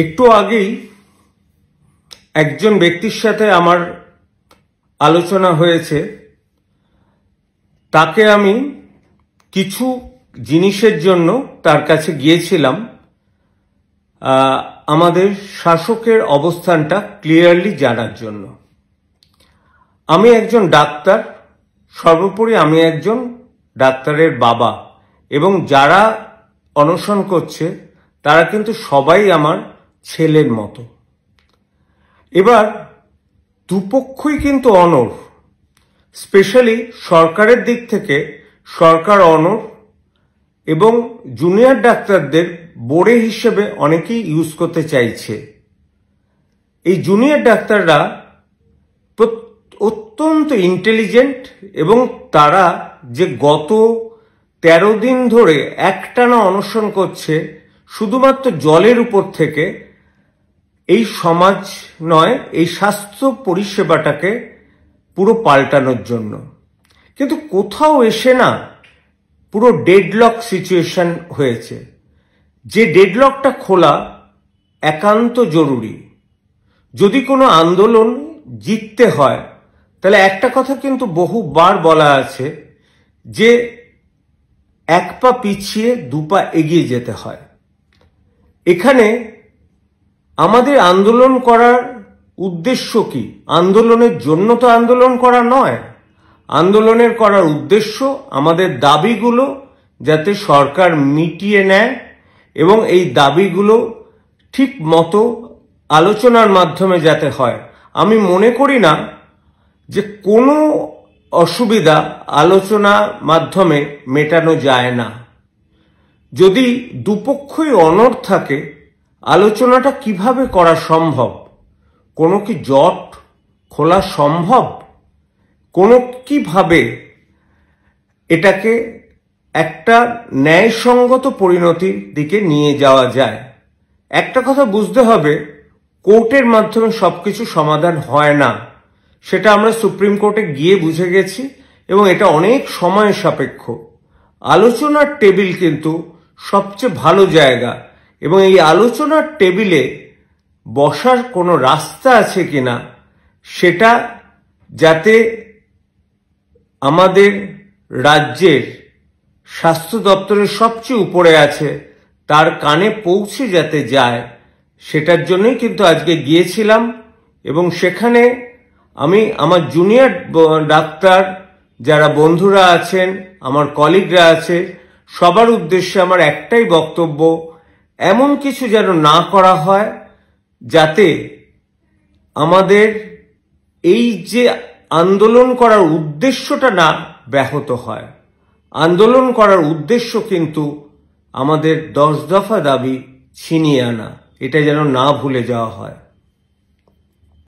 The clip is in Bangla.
একটু আগেই একজন ব্যক্তির সাথে আমার আলোচনা হয়েছে তাকে আমি কিছু জিনিসের জন্য তার কাছে গিয়েছিলাম আমাদের শাসকের অবস্থানটা ক্লিয়ারলি জানার জন্য আমি একজন ডাক্তার সর্বোপরি আমি একজন ডাক্তারের বাবা এবং যারা অনশন করছে তারা কিন্তু সবাই আমার ছেলের মতো এবার দুপক্ষই কিন্তু অনর স্পেশালি সরকারের দিক থেকে সরকার অনর এবং জুনিয়র ডাক্তারদের বোড়ে হিসেবে অনেকেই ইউজ করতে চাইছে এই জুনিয়র ডাক্তাররা অত্যন্ত ইন্টেলিজেন্ট এবং তারা যে গত তেরো দিন ধরে একটানা অনশন করছে শুধুমাত্র জলের উপর থেকে এই সমাজ নয় এই স্বাস্থ্য পরিষেবাটাকে পুরো পাল্টানোর জন্য কিন্তু কোথাও এসে না পুরো ডেডলক সিচুয়েশন হয়েছে যে ডেডলকটা খোলা একান্ত জরুরি যদি কোনো আন্দোলন জিততে হয় তাহলে একটা কথা কিন্তু বহুবার বলা আছে যে এক পা পিছিয়ে দু পা এগিয়ে যেতে হয় এখানে আমাদের আন্দোলন করার উদ্দেশ্য কি আন্দোলনের জন্য তো আন্দোলন করা নয় আন্দোলনের করার উদ্দেশ্য আমাদের দাবিগুলো যাতে সরকার মিটিয়ে নেয় এবং এই দাবিগুলো ঠিক মতো আলোচনার মাধ্যমে যাতে হয় আমি মনে করি না যে কোনো অসুবিধা আলোচনা মাধ্যমে মেটানো যায় না যদি দুপক্ষই অনড় থাকে আলোচনাটা কিভাবে করা সম্ভব কোনো কি জট খোলা সম্ভব কোনো কিভাবে এটাকে একটা ন্যায়সঙ্গত পরিণতির দিকে নিয়ে যাওয়া যায় একটা কথা বুঝতে হবে কোর্টের মাধ্যমে সব কিছু সমাধান হয় না সেটা আমরা সুপ্রিম কোর্টে গিয়ে বুঝে গেছি এবং এটা অনেক সময় সাপেক্ষ আলোচনার টেবিল কিন্তু সবচেয়ে ভালো জায়গা এবং এই আলোচনার টেবিলে বসার কোনো রাস্তা আছে কিনা সেটা যাতে আমাদের রাজ্যের স্বাস্থ্য দপ্তরের সবচেয়ে উপরে আছে তার কানে পৌঁছে যাতে যায় সেটার জন্যই কিন্তু আজকে গিয়েছিলাম এবং সেখানে আমি আমার জুনিয়র ডাক্তার যারা বন্ধুরা আছেন আমার কলিগরা আছে সবার উদ্দেশ্যে আমার একটাই বক্তব্য এমন কিছু যেন না করা হয় যাতে আমাদের এই যে আন্দোলন করার উদ্দেশ্যটা না ব্যাহত হয় আন্দোলন করার উদ্দেশ্য কিন্তু আমাদের দশ দফা দাবি ছিনিয়ে আনা এটা যেন না ভুলে যাওয়া হয়